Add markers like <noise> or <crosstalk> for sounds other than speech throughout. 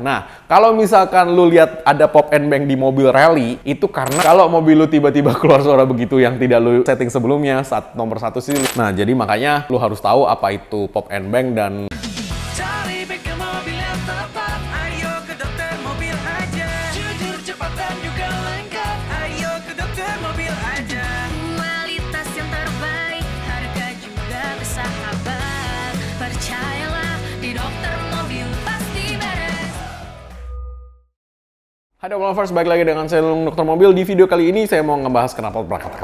Nah, kalau misalkan lu lihat ada pop and bang di mobil rally, itu karena kalau mobil lu tiba-tiba <laughs> keluar suara begitu yang tidak lu setting sebelumnya, saat nomor satu sih. Nah, jadi makanya lu harus tahu apa itu pop and bang dan Ada lovers, balik lagi dengan saya Dokter Mobil. Di video kali ini saya mau ngebahas kenapa berkat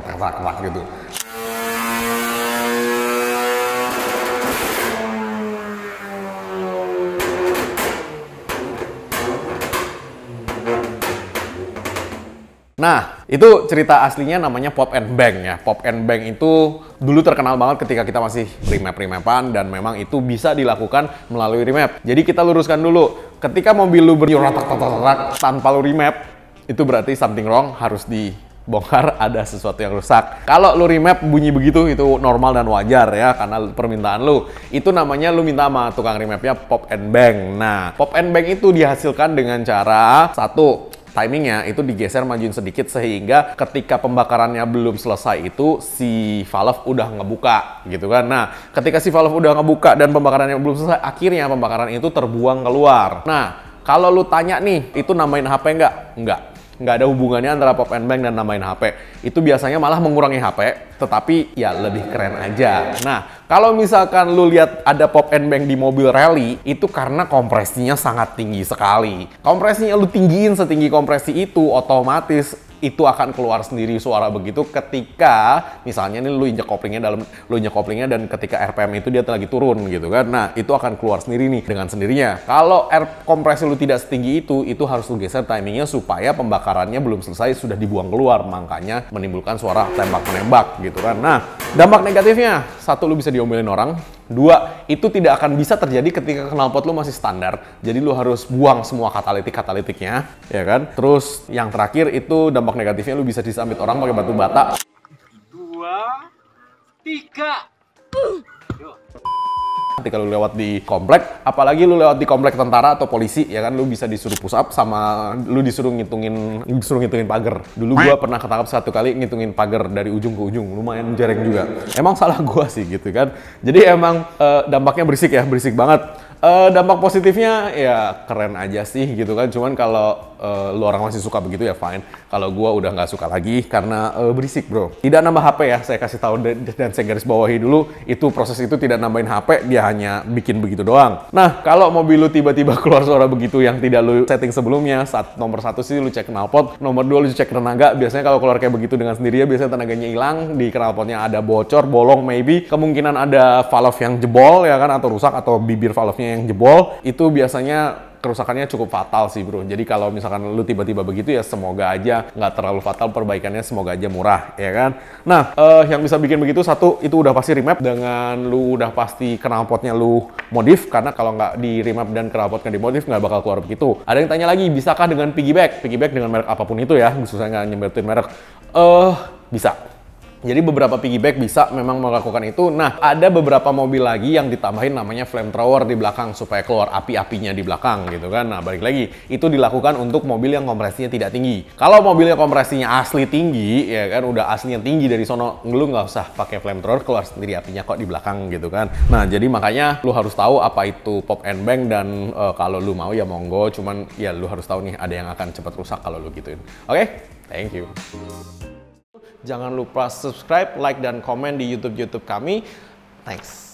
gitu. Nah, itu cerita aslinya namanya Pop and Bang ya. Pop and Bang itu dulu terkenal banget ketika kita masih remap-remapan dan memang itu bisa dilakukan melalui remap. Jadi kita luruskan dulu. Ketika mobil lu bernyoratak-tatak tanpa lu remap, itu berarti something wrong harus di bongkar <laughs> ada sesuatu yang rusak. Kalau lu remap bunyi begitu itu normal dan wajar ya karena permintaan lu. Itu namanya lu minta sama tukang remapnya pop and bang. Nah, pop and bang itu dihasilkan dengan cara satu timingnya itu digeser majuin sedikit sehingga ketika pembakarannya belum selesai itu si valve udah ngebuka gitu kan. Nah, ketika si valve udah ngebuka dan pembakarannya belum selesai, akhirnya pembakaran itu terbuang keluar. Nah, kalau lu tanya nih, itu namain HP nggak? Nggak nggak ada hubungannya antara pop and bang dan namain HP. Itu biasanya malah mengurangi HP, tetapi ya lebih keren aja. Nah, kalau misalkan lu lihat ada pop and bang di mobil rally, itu karena kompresinya sangat tinggi sekali. Kompresinya lu tinggiin setinggi kompresi itu, otomatis itu akan keluar sendiri suara begitu ketika misalnya ini lu injek koplingnya dalam lu injek koplingnya dan ketika RPM itu dia lagi turun gitu kan. Nah, itu akan keluar sendiri nih dengan sendirinya. Kalau air kompresi lu tidak setinggi itu, itu harus lu geser timingnya supaya pembakarannya belum selesai sudah dibuang keluar. Makanya menimbulkan suara tembak-menembak gitu kan. Nah, dampak negatifnya satu lu bisa diomelin orang, Dua, itu tidak akan bisa terjadi ketika knalpot lu masih standar. Jadi lu harus buang semua katalitik-katalitiknya, ya kan? Terus yang terakhir itu dampak negatifnya lu bisa disambit orang pakai batu bata. Dua, tiga. Uh. Ketika lu lewat di komplek, apalagi lu lewat di komplek tentara atau polisi, ya kan lu bisa disuruh push up sama lu disuruh ngitungin disuruh ngitungin pagar. Dulu gua pernah ketangkap satu kali ngitungin pagar dari ujung ke ujung, lumayan jarang juga. Emang salah gua sih gitu kan. Jadi emang eh, dampaknya berisik ya, berisik banget Uh, dampak positifnya ya keren aja sih gitu kan. Cuman kalau uh, lu orang masih suka begitu ya fine. Kalau gua udah nggak suka lagi karena uh, berisik bro. Tidak nambah HP ya. Saya kasih tahu dan, dan saya garis bawahi dulu itu proses itu tidak nambahin HP. Dia hanya bikin begitu doang. Nah kalau mobil lu tiba-tiba <laughs> keluar suara begitu yang tidak lu setting sebelumnya. Saat nomor satu sih lu cek knalpot. Nomor dua lu cek tenaga. Biasanya kalau keluar kayak begitu dengan sendirinya biasanya tenaganya hilang. Di knalpotnya ada bocor, bolong maybe. Kemungkinan ada valve yang jebol ya kan atau rusak atau bibir valve-nya yang jebol itu biasanya kerusakannya cukup fatal sih bro. Jadi kalau misalkan lu tiba-tiba begitu ya semoga aja nggak terlalu fatal perbaikannya semoga aja murah ya kan. Nah uh, yang bisa bikin begitu satu itu udah pasti remap dengan lu udah pasti knalpotnya lu modif karena kalau nggak di remap dan knalpotnya di modif nggak bakal keluar begitu. Ada yang tanya lagi bisakah dengan piggyback? Piggyback dengan merek apapun itu ya khususnya nggak nyebutin merek. Eh bisa jadi beberapa piggyback bisa memang melakukan itu. Nah, ada beberapa mobil lagi yang ditambahin namanya flamethrower di belakang supaya keluar api-apinya di belakang gitu kan. Nah, balik lagi, itu dilakukan untuk mobil yang kompresinya tidak tinggi. Kalau mobilnya kompresinya asli tinggi, ya kan udah aslinya tinggi dari sono, lu nggak usah pakai flamethrower, keluar sendiri apinya kok di belakang gitu kan. Nah, jadi makanya lu harus tahu apa itu pop and bang dan uh, kalau lu mau ya monggo, cuman ya lu harus tahu nih ada yang akan cepat rusak kalau lu gituin. Oke, okay? thank you. Jangan lupa subscribe, like, dan komen di YouTube-YouTube kami. Thanks.